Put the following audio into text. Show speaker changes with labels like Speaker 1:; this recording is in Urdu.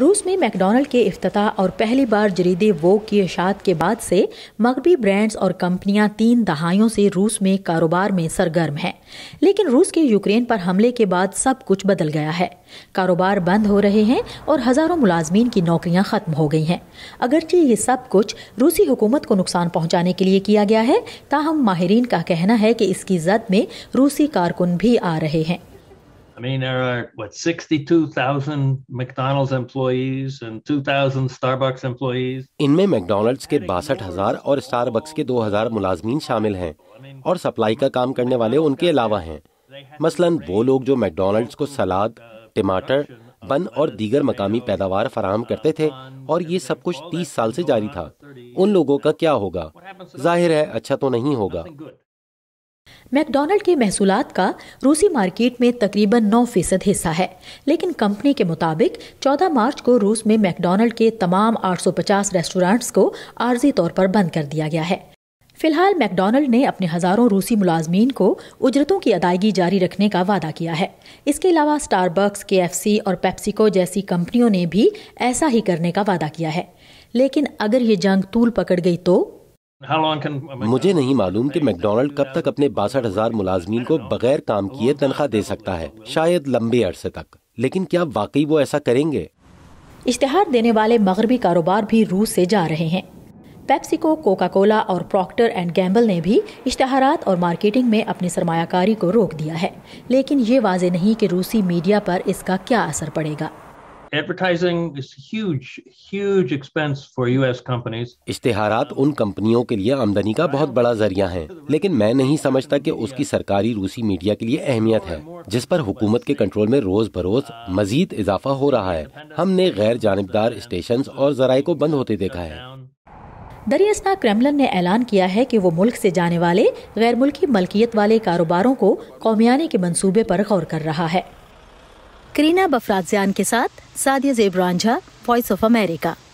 Speaker 1: روس میں میکڈونلڈ کے افتتاح اور پہلی بار جریدے ووگ کی اشاعت کے بعد سے مغبی برانڈز اور کمپنیاں تین دہائیوں سے روس میں کاروبار میں سرگرم ہیں لیکن روس کے یوکرین پر حملے کے بعد سب کچھ بدل گیا ہے کاروبار بند ہو رہے ہیں اور ہزاروں ملازمین کی نوکریاں ختم ہو گئی ہیں اگرچہ یہ سب کچھ روسی حکومت کو نقصان پہنچانے کے لیے کیا گیا ہے تاہم ماہرین کا کہنا ہے کہ اس کی زد میں روسی کارکن بھی آ رہے ہیں
Speaker 2: I mean, there are what 62,000 McDonald's employees and 2,000 Starbucks employees. ان میں McDonald's
Speaker 3: کے 62,000 اور Starbucks کے 2,000 ملازمین شامل ہیں اور سپلائی کا کام کرنے والے ان کے علاوہ ہیں. مثلا وہ لوگ جو McDonald's کو سلاد، ٹیماتر، بن اور دیگر مقامی پیداوار فراہم کرتے تھے اور یہ سب کچھ تیس سال سے جاری تھا ان لوگوں کا کیا ہوگا ظاہر ہے اچھا تو نہیں ہوگا
Speaker 1: میک ڈونلڈ کے محصولات کا روسی مارکیٹ میں تقریباً نو فیصد حصہ ہے لیکن کمپنی کے مطابق چودہ مارچ کو روس میں میک ڈونلڈ کے تمام آٹھ سو پچاس ریسٹورانٹس کو عارضی طور پر بند کر دیا گیا ہے فی الحال ڈونلڈ نے اپنے ہزاروں روسی ملازمین کو اجرتوں کی ادائیگی جاری رکھنے کا وعدہ کیا ہے اس کے علاوہ Starbucks KFC اور پیپسیکو جیسی کمپنیوں نے بھی ایسا ہی کرنے کا وعدہ کیا ہے لیکن اگر یہ جنگ طول پکڑ گئی تو
Speaker 3: مجھے نہیں معلوم کہ میک ڈونلڈ کب تک اپنے باسٹھ ہزار ملازمین کو بغیر کام کیے تنخواہ دے سکتا ہے شاید لمبے عرصے تک لیکن کیا واقعی وہ ایسا کریں گے
Speaker 1: اشتہار دینے والے مغربی کاروبار بھی روس سے جا رہے ہیں پیپسیکو کوکا کولا اور پروکٹر اینڈ گیمبل نے بھی اشتہارات اور مارکیٹنگ میں اپنی سرمایہ کاری کو روک دیا ہے لیکن یہ واضح نہیں کہ روسی میڈیا پر اس کا کیا اثر پڑے گا
Speaker 3: اشتہارات ان کمپنیوں کے لیے آمدنی کا بہت بڑا ذریعہ ہے لیکن میں نہیں سمجھتا کہ اس کی سرکاری روسی میڈیا کے لیے اہمیت ہے جس پر حکومت کے کنٹرول میں روز بروز مزید اضافہ ہو رہا ہے ہم نے غیر جانبدار اسٹیشنز اور ذرائع کو بند ہوتے دیکھا ہے
Speaker 1: دریاسنا کریملن نے اعلان کیا ہے کہ وہ ملک سے جانے والے غیر ملکی ملکیت والے کاروباروں کو قومیانے کے منصوبے پر غور کر رہا ہے کرینہ بفرادزیان کے ساتھ سادیہ زیبرانجھا وائس آف امریکہ